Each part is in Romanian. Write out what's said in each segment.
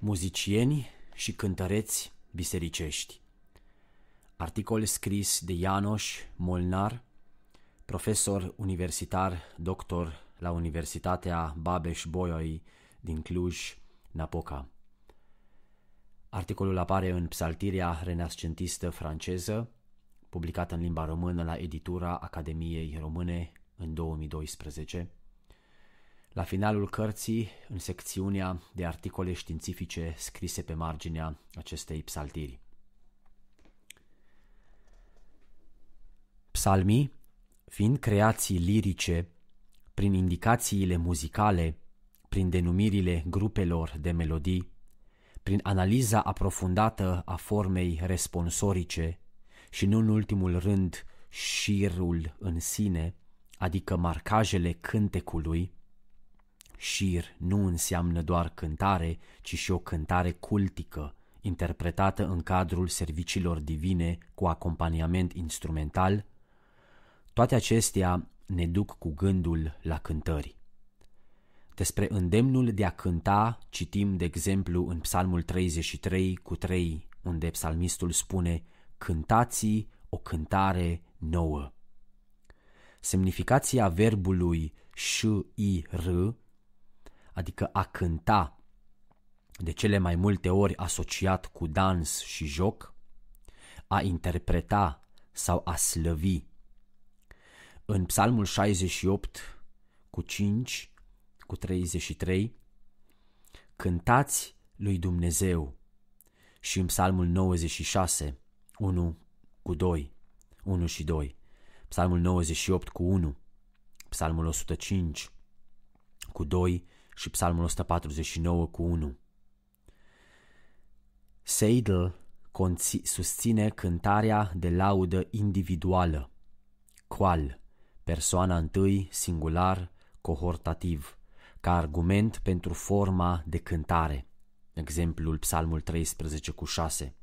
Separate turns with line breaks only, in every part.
muzicieni și cântăreți bisericești. Articol scris de Ianoș Molnar, profesor universitar, doctor la Universitatea Babeș-Bolyai din Cluj-Napoca. Articolul apare în psaltirea renascentistă franceză, publicată în limba română la editura Academiei Române în 2012. La finalul cărții, în secțiunea de articole științifice scrise pe marginea acestei psaltiri. Psalmii, fiind creații lirice, prin indicațiile muzicale, prin denumirile grupelor de melodii, prin analiza aprofundată a formei responsorice și nu în ultimul rând șirul în sine, adică marcajele cântecului, Șir nu înseamnă doar cântare, ci și o cântare cultică, interpretată în cadrul serviciilor divine cu acompaniament instrumental, toate acestea ne duc cu gândul la cântări. Despre îndemnul de a cânta citim, de exemplu, în Psalmul 33 cu 3, unde psalmistul spune cântați o cântare nouă. Semnificația verbului și r adică a cânta, de cele mai multe ori asociat cu dans și joc, a interpreta sau a slăvi. În Psalmul 68 cu 5 cu 33 Cântați lui Dumnezeu și în Psalmul 96 1 cu 2 1 și 2 Psalmul 98 cu 1 Psalmul 105 cu 2 și Psalmul 149 cu 1. Seidl susține cântarea de laudă individuală, qual, persoana întâi, singular, cohortativ, ca argument pentru forma de cântare, exemplul Psalmul 13 cu 6.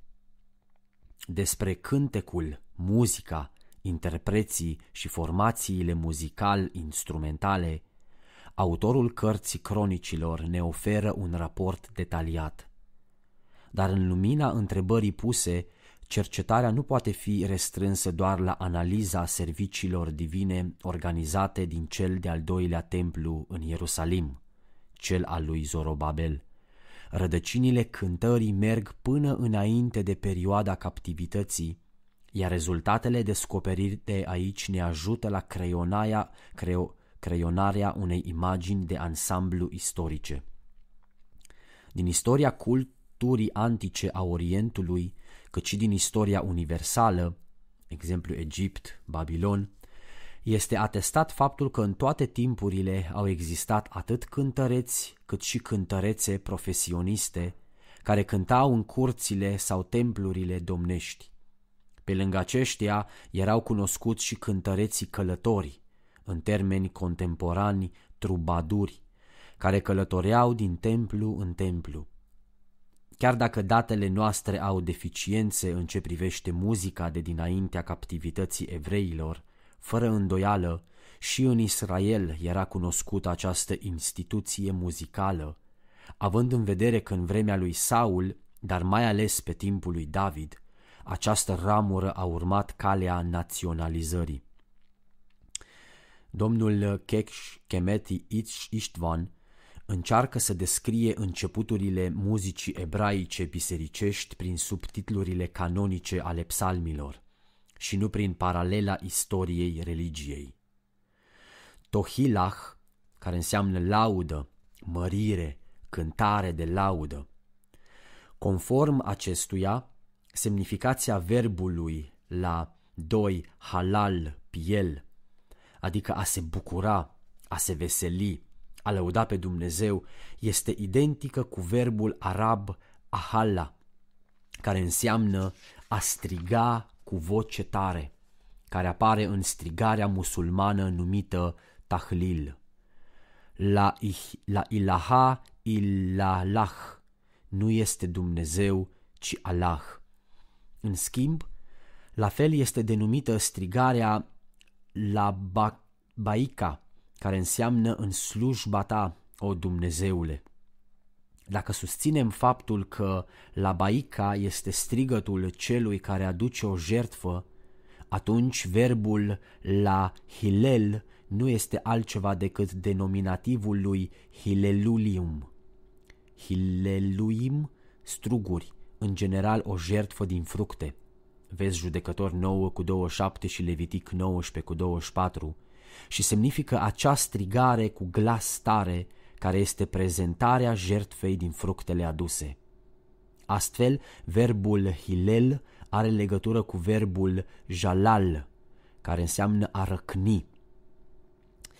Despre cântecul, muzica, interpreții și formațiile muzical-instrumentale autorul cărții cronicilor ne oferă un raport detaliat. Dar în lumina întrebării puse, cercetarea nu poate fi restrânsă doar la analiza serviciilor divine organizate din cel de-al doilea templu în Ierusalim, cel al lui Zorobabel. Rădăcinile cântării merg până înainte de perioada captivității, iar rezultatele descoperite aici ne ajută la creionaia, creo, creionarea unei imagini de ansamblu istorice. Din istoria culturii antice a Orientului, cât și din istoria universală, exemplu Egipt, Babilon, este atestat faptul că în toate timpurile au existat atât cântăreți cât și cântărețe profesioniste care cântau în curțile sau templurile domnești. Pe lângă aceștia erau cunoscuți și cântăreții călători, în termeni contemporani, trubaduri, care călătoreau din templu în templu. Chiar dacă datele noastre au deficiențe în ce privește muzica de dinaintea captivității evreilor, fără îndoială, și în Israel era cunoscută această instituție muzicală, având în vedere că în vremea lui Saul, dar mai ales pe timpul lui David, această ramură a urmat calea naționalizării. Domnul Kekș Kemeti Istvan încearcă să descrie începuturile muzicii ebraice bisericești prin subtitlurile canonice ale psalmilor și nu prin paralela istoriei religiei. Tohilah, care înseamnă laudă, mărire, cântare de laudă. Conform acestuia, semnificația verbului la doi halal piel adică a se bucura, a se veseli, a lăuda pe Dumnezeu, este identică cu verbul arab ahalla, care înseamnă a striga cu voce tare, care apare în strigarea musulmană numită tahlil. La, ih, la ilaha ilalah nu este Dumnezeu, ci Allah. În schimb, la fel este denumită strigarea la ba- Baica, care înseamnă în slujba ta, o Dumnezeule. Dacă susținem faptul că la Baica este strigătul celui care aduce o jertfă, atunci verbul la Hilel nu este altceva decât denominativul lui Hilelulium. Hileluim, struguri, în general o jertfă din fructe vezi judecător 9 cu 27 și Levitic 19 cu 24, și semnifică acea strigare cu glas tare care este prezentarea jertfei din fructele aduse. Astfel, verbul Hilel are legătură cu verbul Jalal, care înseamnă a răcni,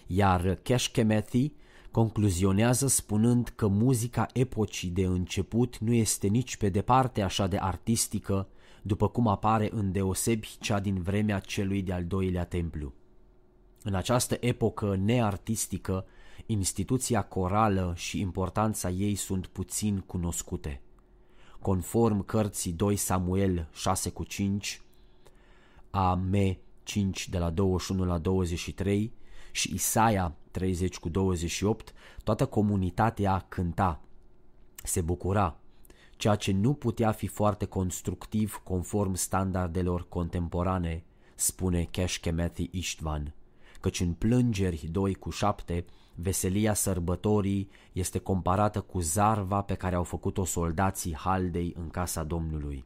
iar Keshkemethi concluzionează spunând că muzica epocii de început nu este nici pe departe așa de artistică după cum apare în deosebi cea din vremea celui de-al doilea templu. În această epocă neartistică, instituția corală și importanța ei sunt puțin cunoscute. Conform cărții 2 Samuel 6 cu 5, AM 5 de la 21 la 23 și Isaia 30 cu 28, toată comunitatea cânta, se bucura, ceea ce nu putea fi foarte constructiv conform standardelor contemporane, spune Keșkemethi Istvan, căci în Plângeri 2 cu 7, veselia sărbătorii este comparată cu zarva pe care au făcut-o soldații Haldei în casa Domnului.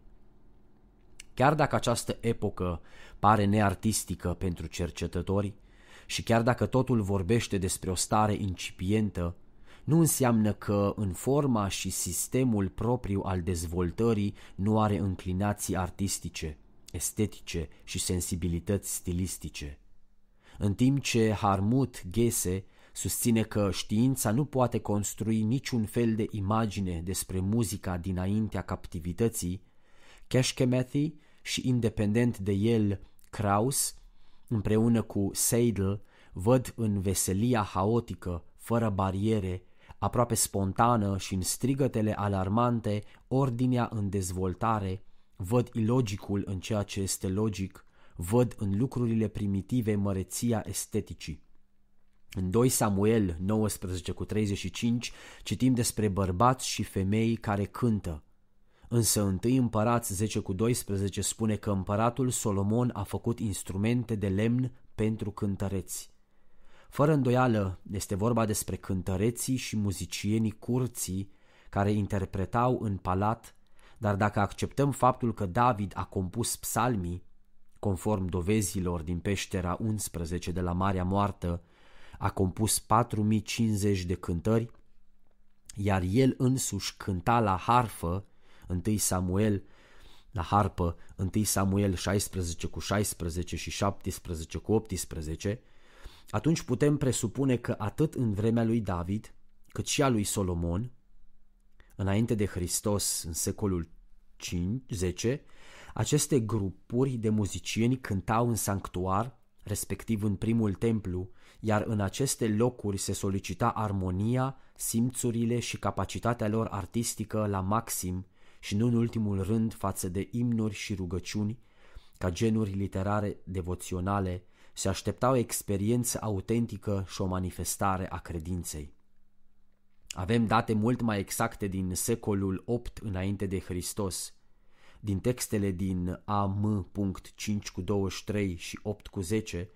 Chiar dacă această epocă pare neartistică pentru cercetători și chiar dacă totul vorbește despre o stare incipientă, nu înseamnă că în forma și sistemul propriu al dezvoltării nu are înclinații artistice, estetice și sensibilități stilistice. În timp ce Harmut Gese susține că știința nu poate construi niciun fel de imagine despre muzica dinaintea captivității, Keshkemethi și independent de el Kraus, împreună cu Seidel, văd în veselia haotică, fără bariere, aproape spontană și în strigătele alarmante, ordinea în dezvoltare, văd ilogicul în ceea ce este logic, văd în lucrurile primitive măreția esteticii. În 2 Samuel 19 cu 35 citim despre bărbați și femei care cântă. Însă întâi împărați 10 cu 12 spune că împăratul Solomon a făcut instrumente de lemn pentru cântăreți. Fără îndoială, este vorba despre cântăreții și muzicienii curții care interpretau în palat, dar dacă acceptăm faptul că David a compus psalmii, conform dovezilor din peștera 11 de la Marea Moartă, a compus 4050 de cântări, iar el însuși cânta la harfă, 1 Samuel, la harpă, 1 Samuel 16 cu 16 și 17 cu 18, atunci putem presupune că atât în vremea lui David, cât și a lui Solomon, înainte de Hristos, în secolul 5, 10, aceste grupuri de muzicieni cântau în sanctuar, respectiv în primul templu, iar în aceste locuri se solicita armonia, simțurile și capacitatea lor artistică la maxim și nu în ultimul rând față de imnuri și rugăciuni, ca genuri literare devoționale se aștepta o experiență autentică și o manifestare a credinței. Avem date mult mai exacte din secolul 8 înainte de Hristos, din textele din AM.5 cu 23 și 8 cu 10,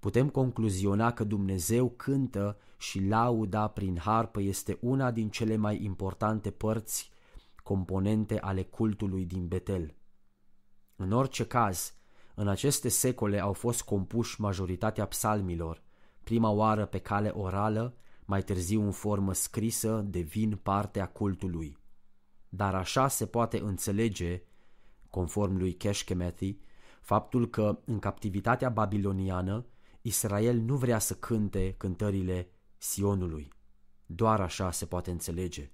putem concluziona că Dumnezeu cântă și lauda prin harpă este una din cele mai importante părți, componente ale cultului din Betel. În orice caz, în aceste secole au fost compuși majoritatea psalmilor, prima oară pe cale orală, mai târziu în formă scrisă, devin partea cultului. Dar așa se poate înțelege, conform lui Keshkemethi, faptul că în captivitatea babiloniană Israel nu vrea să cânte cântările Sionului. Doar așa se poate înțelege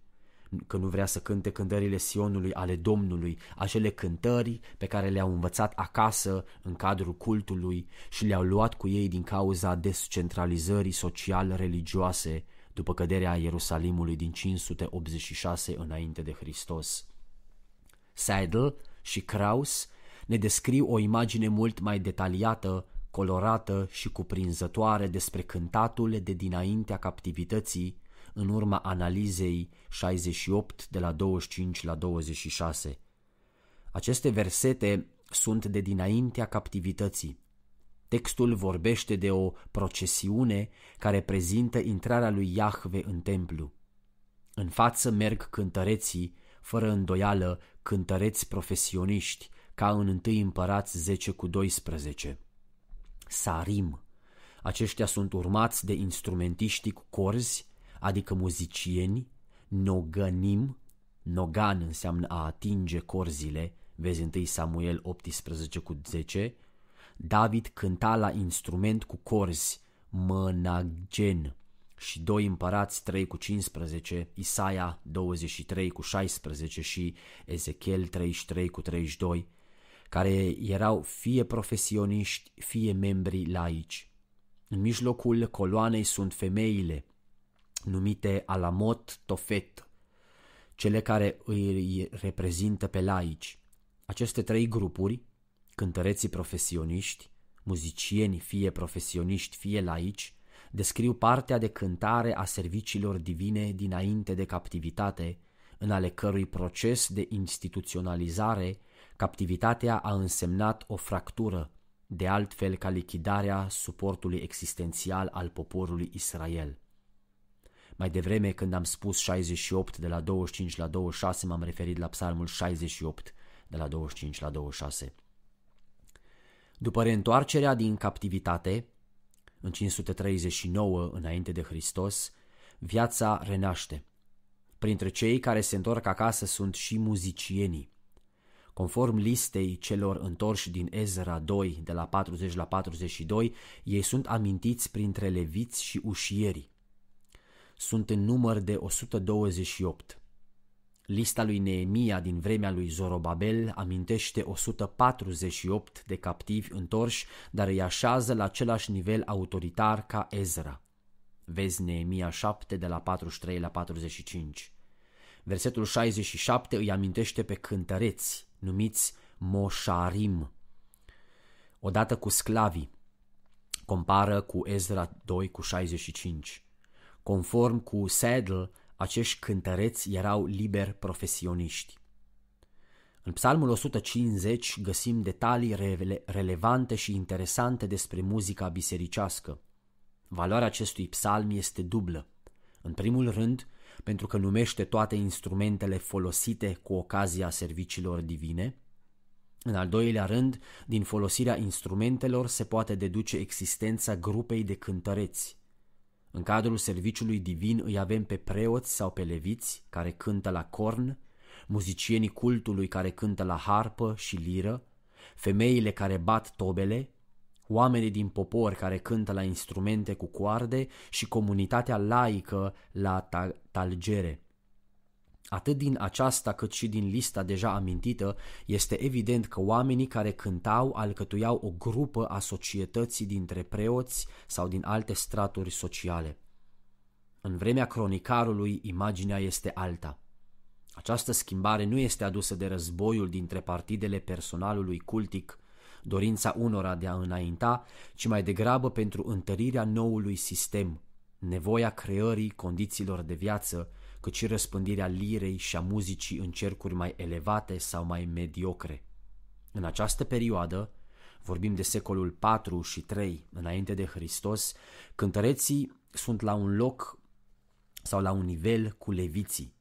că nu vrea să cânte cântările Sionului ale Domnului, acele cântări pe care le-au învățat acasă în cadrul cultului și le-au luat cu ei din cauza descentralizării social-religioase după căderea Ierusalimului din 586 înainte de Hristos. Seidel și Kraus ne descriu o imagine mult mai detaliată, colorată și cuprinzătoare despre cântatul de dinaintea captivității în urma analizei 68 de la 25 la 26. Aceste versete sunt de dinaintea captivității. Textul vorbește de o procesiune care prezintă intrarea lui Iahve în templu. În față merg cântăreții, fără îndoială cântăreți profesioniști, ca în întâi împărați 10 cu 12. Sarim. Aceștia sunt urmați de instrumentiștii cu corzi adică muzicieni, nogănim, nogan înseamnă a atinge corzile, vezi 1 Samuel 18 cu 10, David cânta la instrument cu corzi, mănagen, și doi împărați 3 cu 15, Isaia 23 cu 16 și Ezechiel 33 cu 32, care erau fie profesioniști, fie membri laici. În mijlocul coloanei sunt femeile, numite Alamot Tofet, cele care îi reprezintă pe laici. Aceste trei grupuri, cântăreții profesioniști, muzicieni fie profesioniști fie laici, descriu partea de cântare a serviciilor divine dinainte de captivitate, în ale cărui proces de instituționalizare captivitatea a însemnat o fractură, de altfel ca lichidarea suportului existențial al poporului Israel. Mai devreme când am spus 68 de la 25 la 26, m-am referit la psalmul 68 de la 25 la 26. După reîntoarcerea din captivitate, în 539 înainte de Hristos, viața renaște. Printre cei care se întorc acasă sunt și muzicienii. Conform listei celor întorși din Ezra 2, de la 40 la 42, ei sunt amintiți printre leviți și ușierii sunt în număr de 128. Lista lui Neemia din vremea lui Zorobabel amintește 148 de captivi întorși, dar îi așează la același nivel autoritar ca Ezra. Vezi Neemia 7 de la 43 la 45. Versetul 67 îi amintește pe cântăreți, numiți Moșarim. Odată cu sclavii, compară cu Ezra 2 cu 65. Conform cu Saddle, acești cântăreți erau liber profesioniști. În Psalmul 150 găsim detalii rele- relevante și interesante despre muzica bisericească. Valoarea acestui psalm este dublă. În primul rând, pentru că numește toate instrumentele folosite cu ocazia serviciilor divine. În al doilea rând, din folosirea instrumentelor se poate deduce existența grupei de cântăreți. În cadrul serviciului divin îi avem pe preoți sau pe leviți care cântă la corn, muzicienii cultului care cântă la harpă și liră, femeile care bat tobele, oamenii din popor care cântă la instrumente cu coarde și comunitatea laică la ta- talgere. Atât din aceasta cât și din lista deja amintită, este evident că oamenii care cântau alcătuiau o grupă a societății dintre preoți sau din alte straturi sociale. În vremea cronicarului, imaginea este alta. Această schimbare nu este adusă de războiul dintre partidele personalului cultic, dorința unora de a înainta, ci mai degrabă pentru întărirea noului sistem, nevoia creării condițiilor de viață cât și răspândirea lirei și a muzicii în cercuri mai elevate sau mai mediocre. În această perioadă, vorbim de secolul 4 și 3 înainte de Hristos, cântăreții sunt la un loc sau la un nivel cu leviții.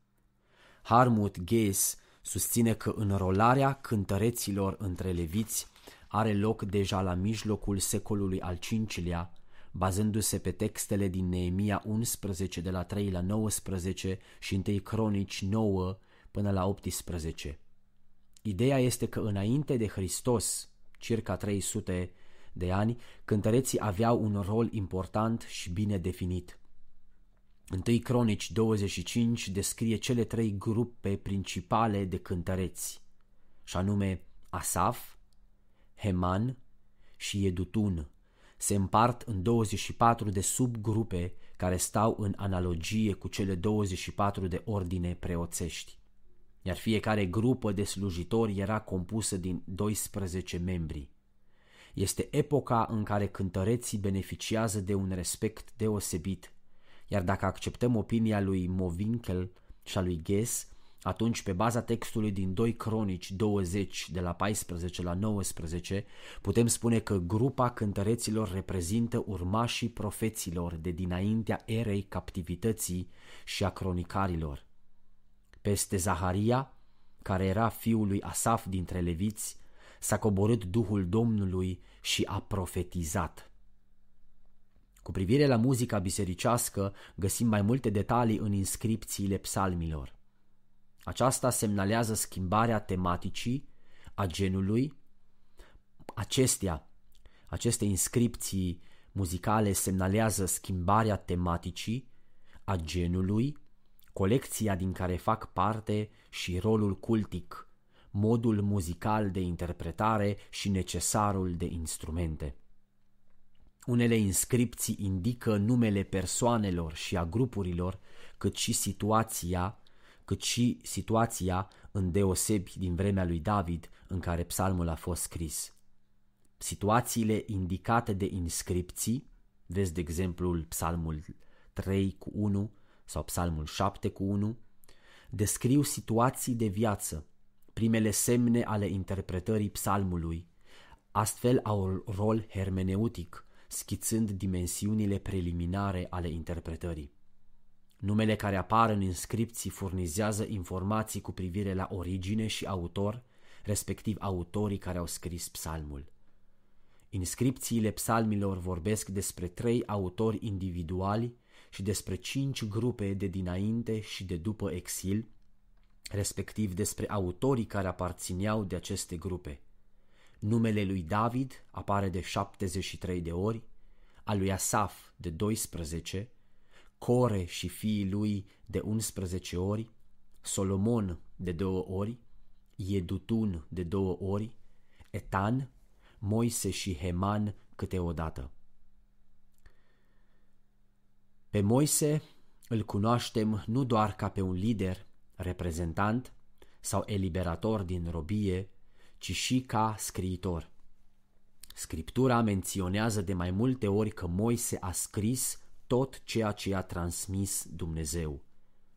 Harmut Geis susține că înrolarea cântăreților între leviți are loc deja la mijlocul secolului al V-lea bazându-se pe textele din Neemia 11 de la 3 la 19 și întâi Cronici 9 până la 18. Ideea este că înainte de Hristos, circa 300 de ani, cântăreții aveau un rol important și bine definit. Întâi Cronici 25 descrie cele trei grupe principale de cântăreți, și anume Asaf, Heman și Edutun se împart în 24 de subgrupe care stau în analogie cu cele 24 de ordine preoțești, iar fiecare grupă de slujitori era compusă din 12 membri. Este epoca în care cântăreții beneficiază de un respect deosebit, iar dacă acceptăm opinia lui Movinkel și a lui Ghes, atunci, pe baza textului din 2 Cronici 20, de la 14 la 19, putem spune că grupa cântăreților reprezintă urmașii profeților de dinaintea erei captivității și a cronicarilor. Peste Zaharia, care era fiul lui Asaf dintre leviți, s-a coborât Duhul Domnului și a profetizat – cu privire la muzica bisericească, găsim mai multe detalii în inscripțiile psalmilor. Aceasta semnalează schimbarea tematicii, a genului. Acestea, aceste inscripții muzicale semnalează schimbarea tematicii, a genului, colecția din care fac parte și rolul cultic, modul muzical de interpretare și necesarul de instrumente. Unele inscripții indică numele persoanelor și a grupurilor, cât și situația cât și situația în deosebi din vremea lui David în care psalmul a fost scris. Situațiile indicate de inscripții, vezi de exemplu psalmul 3 cu 1 sau psalmul 7 cu 1, descriu situații de viață, primele semne ale interpretării psalmului, astfel au un rol hermeneutic, schițând dimensiunile preliminare ale interpretării. Numele care apar în inscripții furnizează informații cu privire la origine și autor, respectiv autorii care au scris psalmul. Inscripțiile psalmilor vorbesc despre trei autori individuali și despre cinci grupe de dinainte și de după exil, respectiv despre autorii care aparțineau de aceste grupe. Numele lui David apare de 73 de ori, al lui Asaf de 12, Core și fiii lui de 11 ori, Solomon de două ori, Iedutun de două ori, Etan, Moise și Heman câteodată. Pe Moise îl cunoaștem nu doar ca pe un lider, reprezentant sau eliberator din robie, ci și ca scriitor. Scriptura menționează de mai multe ori că Moise a scris tot ceea ce i-a transmis Dumnezeu.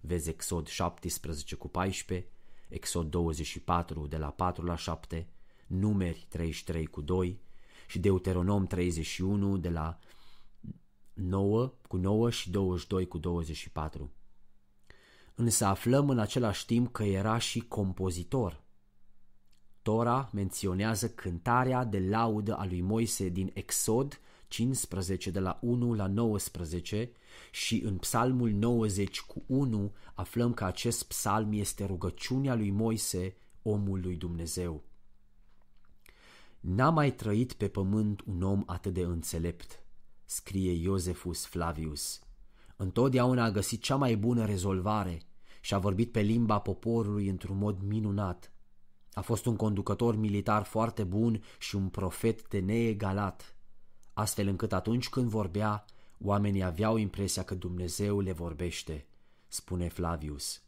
Vezi Exod 17 cu 14, Exod 24 de la 4 la 7, Numeri 33 cu 2 și Deuteronom 31 de la 9 cu 9 și 22 cu 24. Însă aflăm în același timp că era și compozitor. Tora menționează cântarea de laudă a lui Moise din Exod 15 de la 1 la 19 și în psalmul 90 cu 1 aflăm că acest psalm este rugăciunea lui Moise, omul lui Dumnezeu. N-a mai trăit pe pământ un om atât de înțelept, scrie Iosefus Flavius. Întotdeauna a găsit cea mai bună rezolvare și a vorbit pe limba poporului într-un mod minunat. A fost un conducător militar foarte bun și un profet de neegalat astfel încât atunci când vorbea, oamenii aveau impresia că Dumnezeu le vorbește, spune Flavius.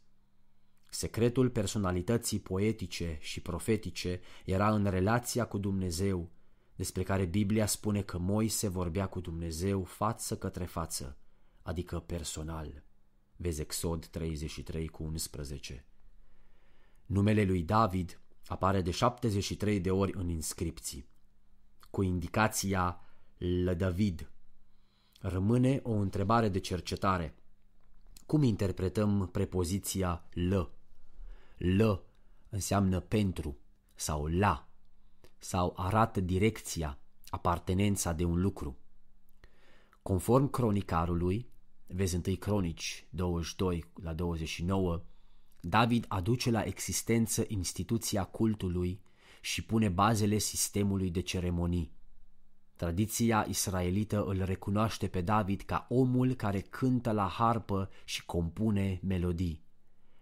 Secretul personalității poetice și profetice era în relația cu Dumnezeu, despre care Biblia spune că Moise vorbea cu Dumnezeu față către față, adică personal. Vezi Exod 33 cu 11. Numele lui David apare de 73 de ori în inscripții, cu indicația la David. Rămâne o întrebare de cercetare. Cum interpretăm prepoziția L? L înseamnă pentru sau la sau arată direcția, apartenența de un lucru. Conform cronicarului, vezi întâi cronici 22 la 29, David aduce la existență instituția cultului și pune bazele sistemului de ceremonii. Tradiția israelită îl recunoaște pe David ca omul care cântă la harpă și compune melodii.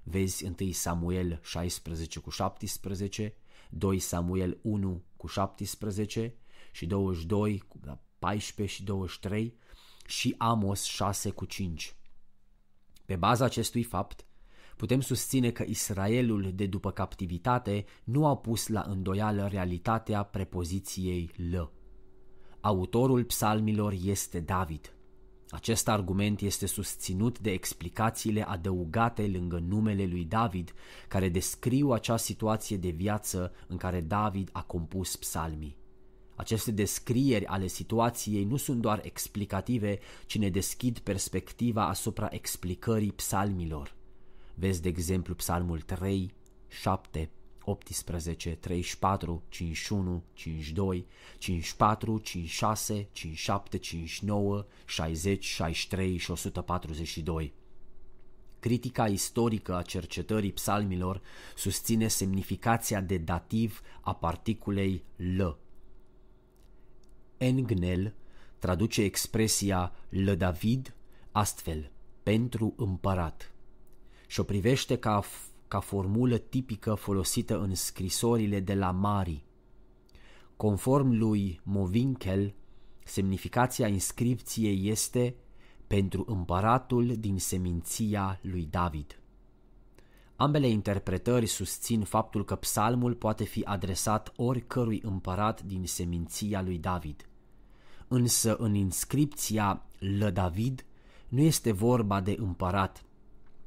Vezi 1 Samuel 16 cu 17, 2 Samuel 1 cu 17 și 22 cu 14 da, și 23 și Amos 6 cu 5. Pe baza acestui fapt, putem susține că Israelul de după captivitate nu a pus la îndoială realitatea prepoziției lă. Autorul psalmilor este David. Acest argument este susținut de explicațiile adăugate lângă numele lui David, care descriu acea situație de viață în care David a compus psalmii. Aceste descrieri ale situației nu sunt doar explicative, ci ne deschid perspectiva asupra explicării psalmilor. Vezi, de exemplu, psalmul 3, 7 18, 34, 51, 52, 54, 56, 57, 59, 60, 63 și 142. Critica istorică a cercetării psalmilor susține semnificația de dativ a particulei L. Engnel traduce expresia L David astfel, pentru împărat, și o privește ca ca formulă tipică folosită în scrisorile de la Mari. Conform lui Movinkel, semnificația inscripției este pentru împăratul din seminția lui David. Ambele interpretări susțin faptul că psalmul poate fi adresat oricărui împărat din seminția lui David. Însă în inscripția Lă David nu este vorba de împărat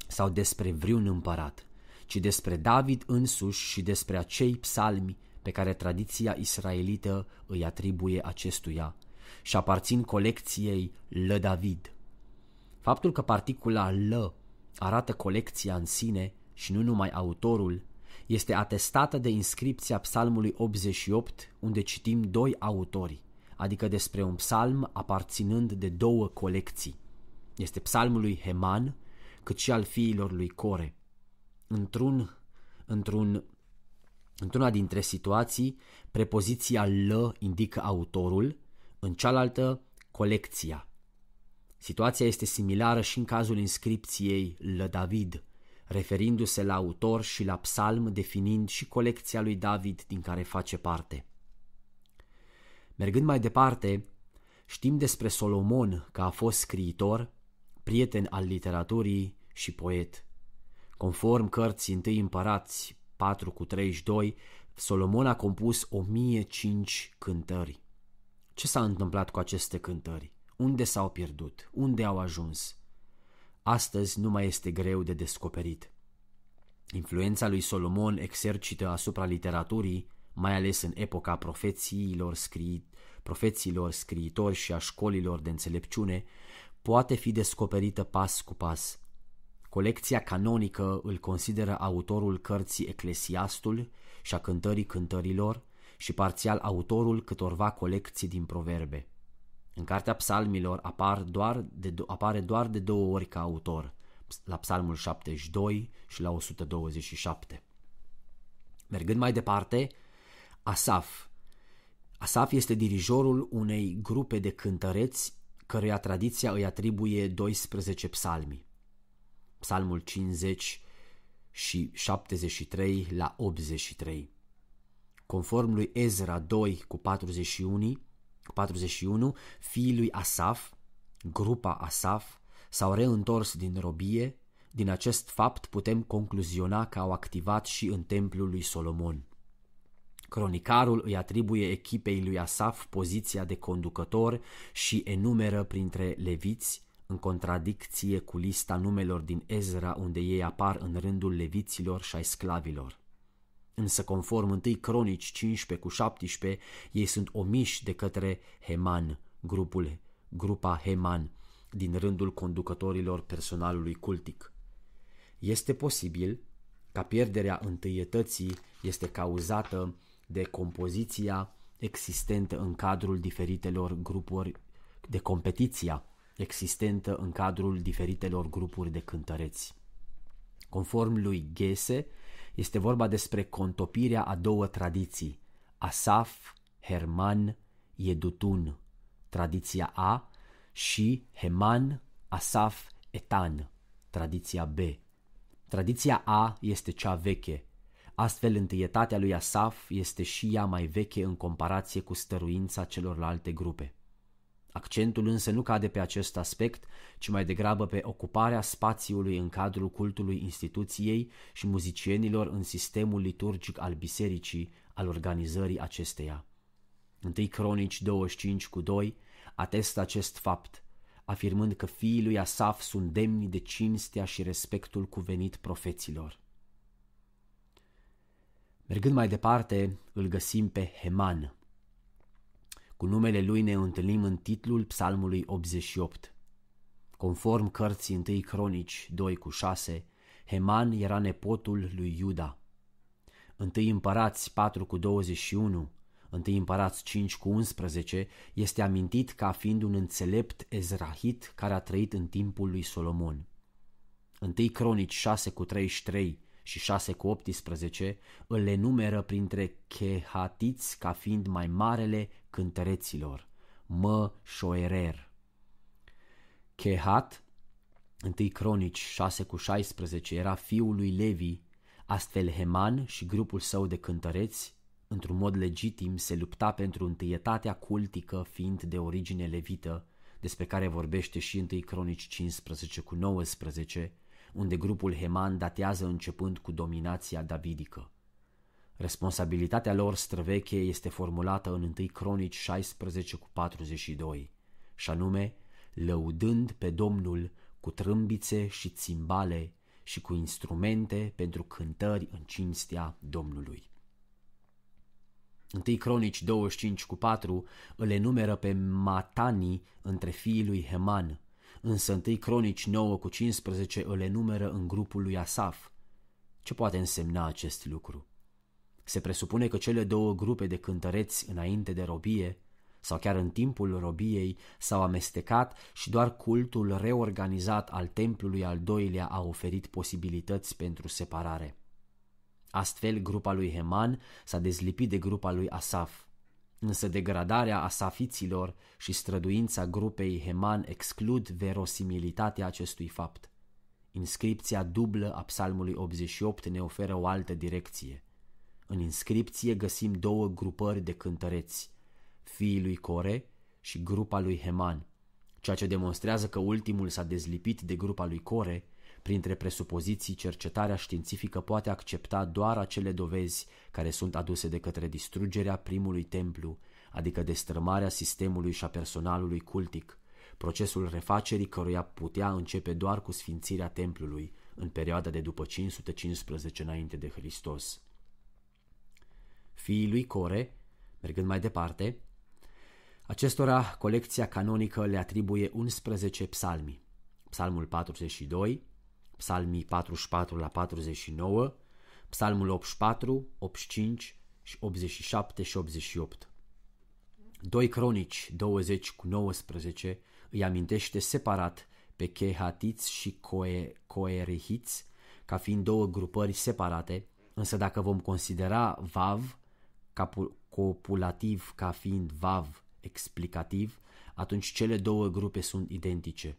sau despre vreun împărat ci despre David însuși și despre acei psalmi pe care tradiția israelită îi atribuie acestuia și aparțin colecției L. David. Faptul că particula L arată colecția în sine și nu numai autorul, este atestată de inscripția psalmului 88, unde citim doi autori, adică despre un psalm aparținând de două colecții. Este psalmul lui Heman, cât și al fiilor lui Core într-un, într-un, într-una dintre situații, prepoziția l indică autorul, în cealaltă colecția. Situația este similară și în cazul inscripției L. David, referindu-se la autor și la psalm, definind și colecția lui David din care face parte. Mergând mai departe, știm despre Solomon că a fost scriitor, prieten al literaturii și poet. Conform cărții întâi împărați 4 cu 32, Solomon a compus 1005 cântări. Ce s-a întâmplat cu aceste cântări? Unde s-au pierdut? Unde au ajuns? Astăzi nu mai este greu de descoperit. Influența lui Solomon exercită asupra literaturii, mai ales în epoca profețiilor, scrii, profeților scriitori și a școlilor de înțelepciune, poate fi descoperită pas cu pas – Colecția canonică îl consideră autorul cărții Eclesiastul și a cântării cântărilor și parțial autorul câtorva colecții din proverbe. În cartea psalmilor apar doar de, apare doar de două ori ca autor, la psalmul 72 și la 127. Mergând mai departe, Asaf. Asaf este dirijorul unei grupe de cântăreți căruia tradiția îi atribuie 12 psalmi. Psalmul 50 și 73 la 83. Conform lui Ezra 2 cu 41, 41 fiii lui Asaf, grupa Asaf, s-au reîntors din robie, din acest fapt putem concluziona că au activat și în templul lui Solomon. Cronicarul îi atribuie echipei lui Asaf poziția de conducător și enumeră printre leviți în contradicție cu lista numelor din Ezra unde ei apar în rândul leviților și ai sclavilor. Însă conform întâi Cronici 15 cu 17, ei sunt omiși de către Heman, grupul, grupa Heman, din rândul conducătorilor personalului cultic. Este posibil ca pierderea întâietății este cauzată de compoziția existentă în cadrul diferitelor grupuri de competiția existentă în cadrul diferitelor grupuri de cântăreți. Conform lui Gese, este vorba despre contopirea a două tradiții, Asaf, Herman, Jedutun tradiția A, și Heman, Asaf, Etan, tradiția B. Tradiția A este cea veche. Astfel, întâietatea lui Asaf este și ea mai veche în comparație cu stăruința celorlalte grupe. Accentul însă nu cade pe acest aspect, ci mai degrabă pe ocuparea spațiului în cadrul cultului instituției și muzicienilor în sistemul liturgic al bisericii, al organizării acesteia. 1 Cronici 25 cu 2 atestă acest fapt, afirmând că fiii lui Asaf sunt demni de cinstea și respectul cuvenit profeților. Mergând mai departe, îl găsim pe Heman, cu numele lui ne întâlnim în titlul Psalmului 88. Conform cărții 1 Cronici 2 cu 6, Heman era nepotul lui Iuda. 1 împărați 4 cu 21, 1 împărați 5 cu 11, este amintit ca fiind un înțelept ezrahit care a trăit în timpul lui Solomon. 1 Cronici 6 cu 33 și 6 cu 18 îl enumeră printre chehatiți ca fiind mai marele cântăreților, mă șoerer. Chehat, întâi Cronici 6 cu 16, era fiul lui Levi, astfel Heman și grupul său de cântăreți, într-un mod legitim, se lupta pentru întâietatea cultică fiind de origine levită, despre care vorbește și întâi Cronici 15 cu 19, unde grupul Heman datează începând cu dominația davidică. Responsabilitatea lor străveche este formulată în 1 Cronici 16 cu 42, și anume, lăudând pe Domnul cu trâmbițe și țimbale și cu instrumente pentru cântări în cinstea Domnului. 1 Cronici 25 cu 4 îl enumeră pe Matani între fiii lui Heman, însă 1 Cronici 9 cu 15 îl enumeră în grupul lui Asaf. Ce poate însemna acest lucru? Se presupune că cele două grupe de cântăreți înainte de robie sau chiar în timpul robiei s-au amestecat și doar cultul reorganizat al templului al doilea a oferit posibilități pentru separare. Astfel, grupa lui Heman s-a dezlipit de grupa lui Asaf – Însă degradarea asafiților și străduința grupei Heman exclud verosimilitatea acestui fapt. Inscripția dublă a psalmului 88 ne oferă o altă direcție. În inscripție găsim două grupări de cântăreți, fiii lui Core și grupa lui Heman, ceea ce demonstrează că ultimul s-a dezlipit de grupa lui Core Printre presupoziții, cercetarea științifică poate accepta doar acele dovezi care sunt aduse de către distrugerea primului templu, adică destrămarea sistemului și a personalului cultic, procesul refacerii căruia putea începe doar cu sfințirea templului în perioada de după 515 înainte de Hristos. Fiii lui Core, mergând mai departe, acestora colecția canonică le atribuie 11 psalmi, psalmul 42, psalmii 44 la 49, psalmul 84, 85 și 87 și 88. 2 Cronici 20 cu 19 îi amintește separat pe Chehatiți și Coe, ca fiind două grupări separate, însă dacă vom considera Vav copulativ ca fiind Vav explicativ, atunci cele două grupe sunt identice.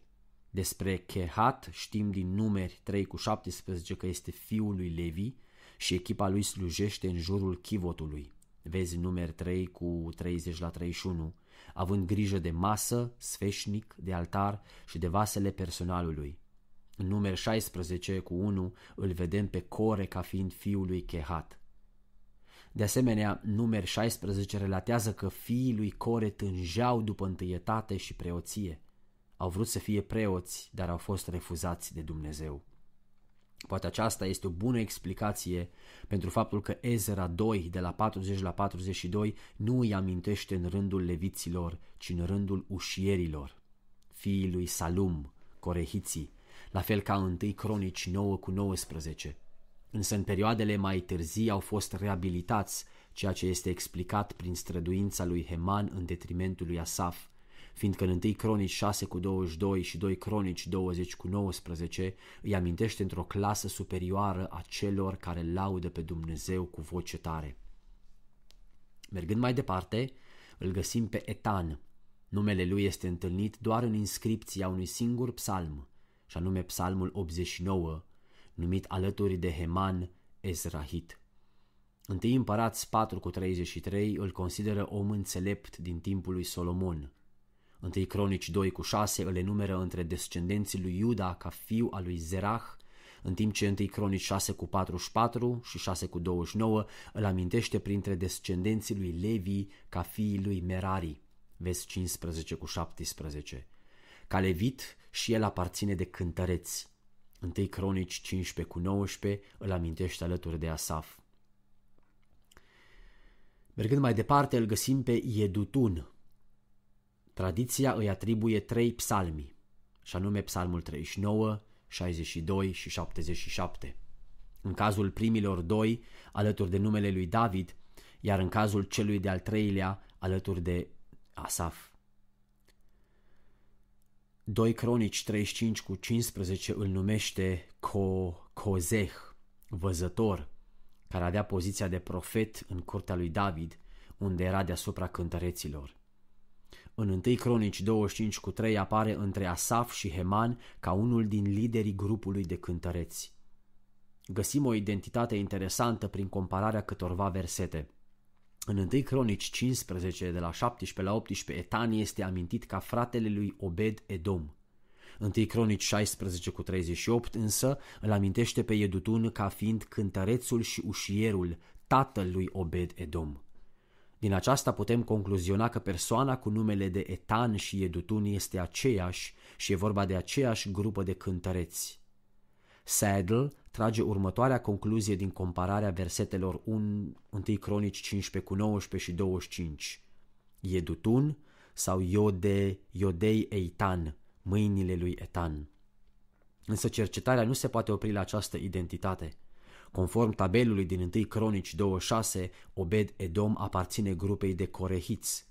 Despre Kehat, știm din numeri 3 cu 17 că este fiul lui Levi și echipa lui slujește în jurul chivotului. Vezi numeri 3 cu 30 la 31, având grijă de masă, sfeșnic, de altar și de vasele personalului. În numeri 16 cu 1 îl vedem pe Core ca fiind fiul lui Kehat. De asemenea, numeri 16 relatează că fiii lui Core tânjeau după întâietate și preoție – au vrut să fie preoți, dar au fost refuzați de Dumnezeu. Poate aceasta este o bună explicație pentru faptul că Ezra 2 de la 40 la 42 nu îi amintește în rândul leviților, ci în rândul ușierilor, fiii lui Salum, Corehiții, la fel ca întâi Cronici 9 cu 19. Însă în perioadele mai târzii au fost reabilitați, ceea ce este explicat prin străduința lui Heman în detrimentul lui Asaf, fiindcă în 1 Cronici 6 cu 22 și 2 Cronici 20 cu 19 îi amintește într-o clasă superioară a celor care laudă pe Dumnezeu cu voce tare. Mergând mai departe, îl găsim pe Etan. Numele lui este întâlnit doar în inscripția unui singur psalm, și anume psalmul 89, numit alături de Heman Ezrahit. Întâi împărați 4 cu 33 îl consideră om înțelept din timpul lui Solomon, întâi Cronici 2 cu 6 îl enumeră între descendenții lui Iuda ca fiu al lui Zerah, în timp ce întâi Cronici 6 cu 44 și 6 cu 29 îl amintește printre descendenții lui Levi ca fiii lui Merari, vezi 15 cu 17. Ca levit și el aparține de cântăreți. Întâi Cronici 15 cu 19 îl amintește alături de Asaf. Mergând mai departe, îl găsim pe Iedutun, Tradiția îi atribuie trei psalmi, și anume psalmul 39, 62 și 77. În cazul primilor doi, alături de numele lui David, iar în cazul celui de-al treilea, alături de Asaf. 2 Cronici 35 cu 15 îl numește Co- Cozeh, văzător, care avea poziția de profet în curtea lui David, unde era deasupra cântăreților. În 1 Cronici 25 cu 3 apare între Asaf și Heman ca unul din liderii grupului de cântăreți. Găsim o identitate interesantă prin compararea câtorva versete. În 1 Cronici 15 de la 17 la 18 Etan este amintit ca fratele lui Obed Edom. 1 Cronici 16 cu 38 însă îl amintește pe Edutun ca fiind cântărețul și ușierul, tatălui Obed Edom. Din aceasta putem concluziona că persoana cu numele de Etan și Edutun este aceeași și e vorba de aceeași grupă de cântăreți. Saddle trage următoarea concluzie din compararea versetelor 1, 1 Cronici 15 cu 19 și 25. Edutun sau Iode, Iodei Eitan, mâinile lui Etan. Însă cercetarea nu se poate opri la această identitate – Conform tabelului din 1 Cronici 26, Obed Edom aparține grupei de Corehiți.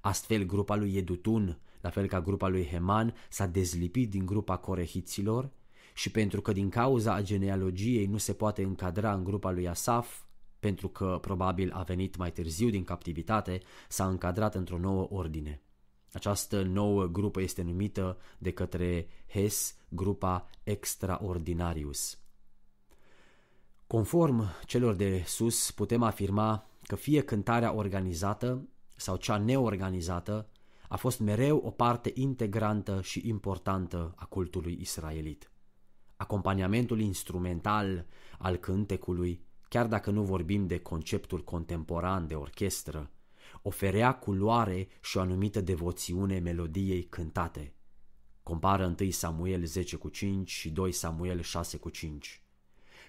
Astfel, grupa lui Edutun, la fel ca grupa lui Heman, s-a dezlipit din grupa Corehiților și pentru că din cauza genealogiei nu se poate încadra în grupa lui Asaf, pentru că probabil a venit mai târziu din captivitate, s-a încadrat într-o nouă ordine. Această nouă grupă este numită de către Hes grupa Extraordinarius. Conform celor de sus, putem afirma că fie cântarea organizată sau cea neorganizată a fost mereu o parte integrantă și importantă a cultului israelit. Acompaniamentul instrumental al cântecului, chiar dacă nu vorbim de conceptul contemporan de orchestră, oferea culoare și o anumită devoțiune melodiei cântate. Compară 1 Samuel 10 cu 5 și 2 Samuel 6 cu 5.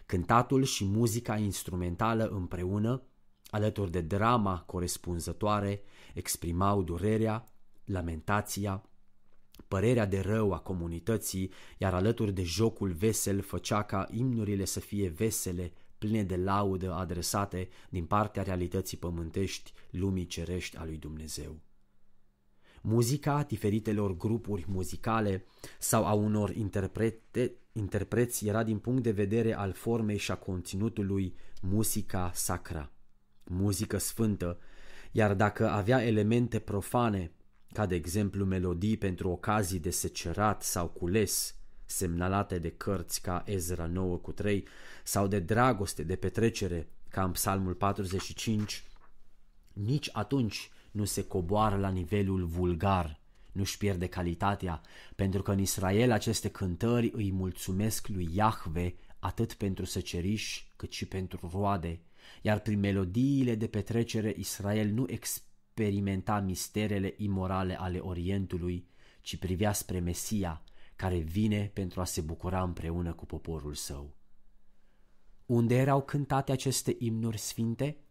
Cântatul și muzica instrumentală împreună, alături de drama corespunzătoare, exprimau durerea, lamentația, părerea de rău a comunității, iar alături de jocul vesel făcea ca imnurile să fie vesele, pline de laudă adresate din partea realității pământești lumii cerești a lui Dumnezeu muzica diferitelor grupuri muzicale sau a unor interprete, interpreți era din punct de vedere al formei și a conținutului muzica sacra, muzică sfântă, iar dacă avea elemente profane, ca de exemplu melodii pentru ocazii de secerat sau cules, semnalate de cărți ca Ezra 9 cu 3 sau de dragoste de petrecere ca în psalmul 45, nici atunci nu se coboară la nivelul vulgar, nu-și pierde calitatea, pentru că în Israel aceste cântări îi mulțumesc lui Iahve atât pentru săceriș cât și pentru roade, iar prin melodiile de petrecere Israel nu experimenta misterele imorale ale Orientului, ci privea spre Mesia, care vine pentru a se bucura împreună cu poporul său. Unde erau cântate aceste imnuri sfinte?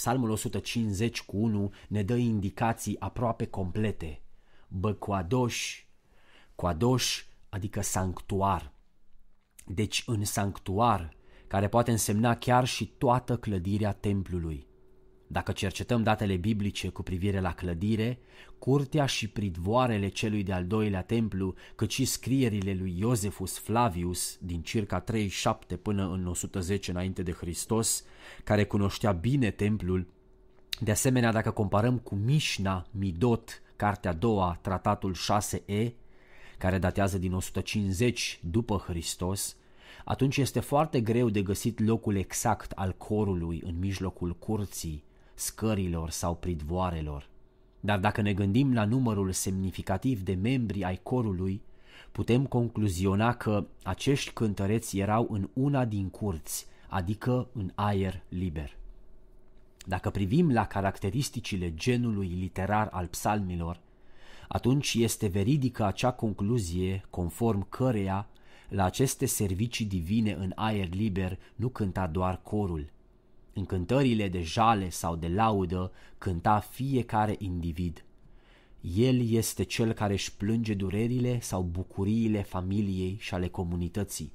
Psalmul 150 cu 1 ne dă indicații aproape complete. Băcoadoș, coadoș adică sanctuar. Deci în sanctuar, care poate însemna chiar și toată clădirea templului. Dacă cercetăm datele biblice cu privire la clădire, curtea și pridvoarele celui de-al doilea templu, cât și scrierile lui Iosefus Flavius din circa 37 până în 110 înainte de Hristos, care cunoștea bine templul, de asemenea, dacă comparăm cu Mișna Midot, cartea a doua, tratatul 6e, care datează din 150 după Hristos, atunci este foarte greu de găsit locul exact al corului în mijlocul curții, scărilor sau pridvoarelor. Dar dacă ne gândim la numărul semnificativ de membri ai corului, putem concluziona că acești cântăreți erau în una din curți, adică în aer liber. Dacă privim la caracteristicile genului literar al psalmilor, atunci este veridică acea concluzie conform căreia la aceste servicii divine în aer liber nu cânta doar corul, în cântările de jale sau de laudă cânta fiecare individ. El este cel care își plânge durerile sau bucuriile familiei și ale comunității.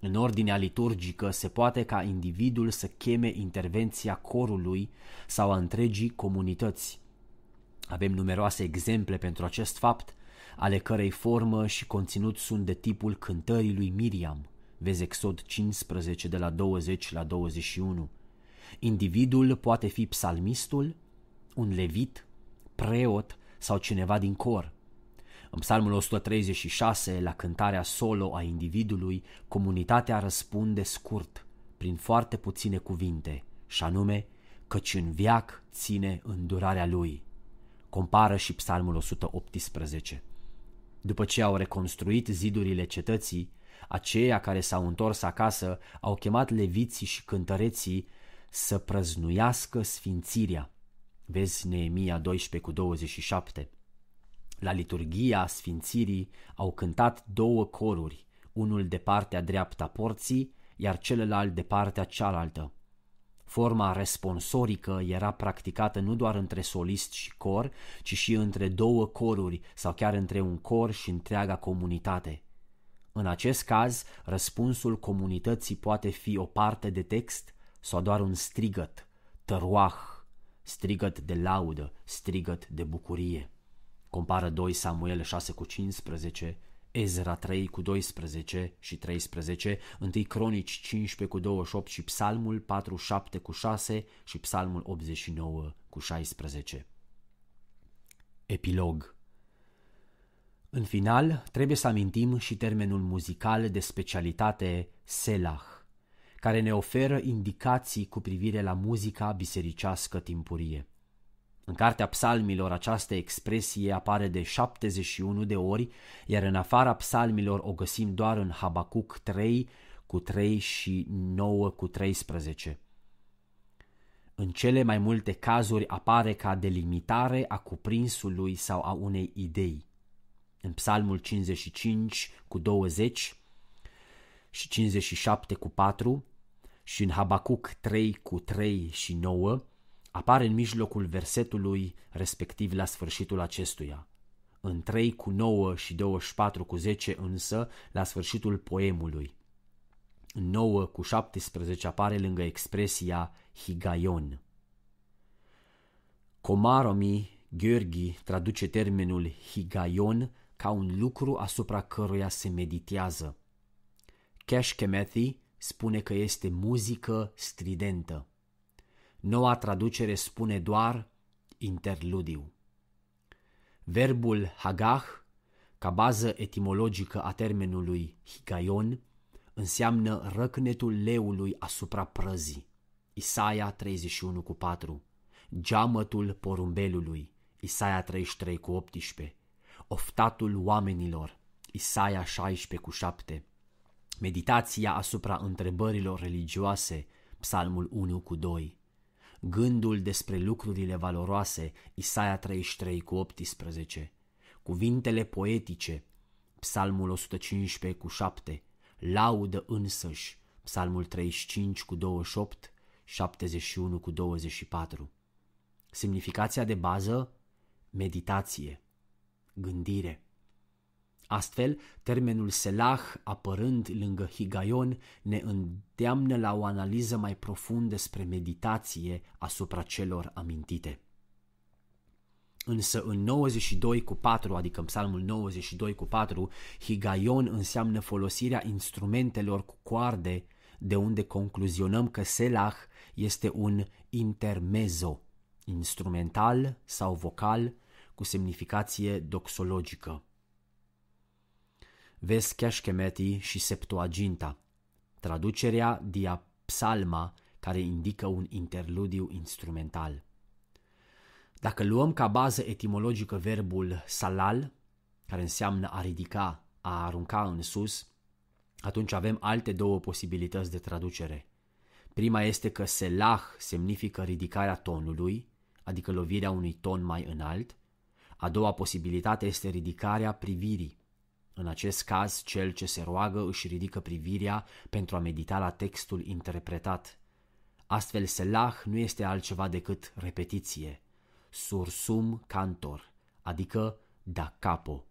În ordinea liturgică se poate ca individul să cheme intervenția corului sau a întregii comunități. Avem numeroase exemple pentru acest fapt, ale cărei formă și conținut sunt de tipul cântării lui Miriam. Vezi Exod 15 de la 20 la 21. Individul poate fi psalmistul, un levit, preot sau cineva din cor. În psalmul 136, la cântarea solo a individului, comunitatea răspunde scurt, prin foarte puține cuvinte, și anume, căci în viac ține îndurarea lui. Compară și psalmul 118. După ce au reconstruit zidurile cetății, aceia care s-au întors acasă au chemat leviții și cântăreții să prăznuiască sfințirea. Vezi Neemia 12 cu 27. La liturgia sfințirii au cântat două coruri, unul de partea dreapta porții, iar celălalt de partea cealaltă. Forma responsorică era practicată nu doar între solist și cor, ci și între două coruri sau chiar între un cor și întreaga comunitate. În acest caz, răspunsul comunității poate fi o parte de text, sau doar un strigăt, tăruah, strigăt de laudă, strigăt de bucurie. Compară 2 Samuel 6 cu 15, Ezra 3 cu 12 și 13, 1 Cronici 15 cu 28 și Psalmul 47 cu 6 și Psalmul 89 cu 16. Epilog În final, trebuie să amintim și termenul muzical de specialitate Selah, care ne oferă indicații cu privire la muzica bisericească timpurie. În cartea psalmilor această expresie apare de 71 de ori, iar în afara psalmilor o găsim doar în Habacuc 3 cu 3 și 9 cu 13. În cele mai multe cazuri apare ca delimitare a cuprinsului sau a unei idei. În psalmul 55 cu 20, și 57 cu 4 și în Habacuc 3 cu 3 și 9 apare în mijlocul versetului respectiv la sfârșitul acestuia. În 3 cu 9 și 24 cu 10 însă la sfârșitul poemului. În 9 cu 17 apare lângă expresia higaion. Comaromi Gheorghi traduce termenul higaion ca un lucru asupra căruia se meditează. Cash Kemethi spune că este muzică stridentă. Noua traducere spune doar interludiu. Verbul hagah, ca bază etimologică a termenului higaion, înseamnă răcnetul leului asupra prăzii. Isaia 31,4 cu Geamătul porumbelului Isaia 33,18 cu Oftatul oamenilor Isaia 16,7 cu meditația asupra întrebărilor religioase, Psalmul 1 cu 2, gândul despre lucrurile valoroase, Isaia 33 cu 18, cuvintele poetice, Psalmul 115 cu 7, laudă însăși, Psalmul 35 cu 28, 71 cu 24. Semnificația de bază, meditație, gândire. Astfel, termenul selah, apărând lângă Higaion, ne îndeamnă la o analiză mai profundă despre meditație asupra celor amintite. Însă în 92 cu 4, adică în psalmul 92 cu 4, Higaion înseamnă folosirea instrumentelor cu coarde, de unde concluzionăm că selah este un intermezzo, instrumental sau vocal, cu semnificație doxologică vezi Șchemetii și Septuaginta, traducerea dia psalma care indică un interludiu instrumental. Dacă luăm ca bază etimologică verbul salal, care înseamnă a ridica, a arunca în sus, atunci avem alte două posibilități de traducere. Prima este că selah semnifică ridicarea tonului, adică lovirea unui ton mai înalt. A doua posibilitate este ridicarea privirii, în acest caz, cel ce se roagă își ridică privirea pentru a medita la textul interpretat. Astfel, selah nu este altceva decât repetiție. Sursum cantor, adică da capo.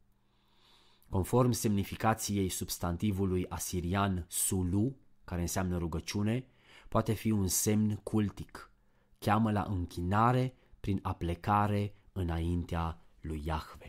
Conform semnificației substantivului asirian sulu, care înseamnă rugăciune, poate fi un semn cultic. Cheamă la închinare prin aplecare înaintea lui Yahweh.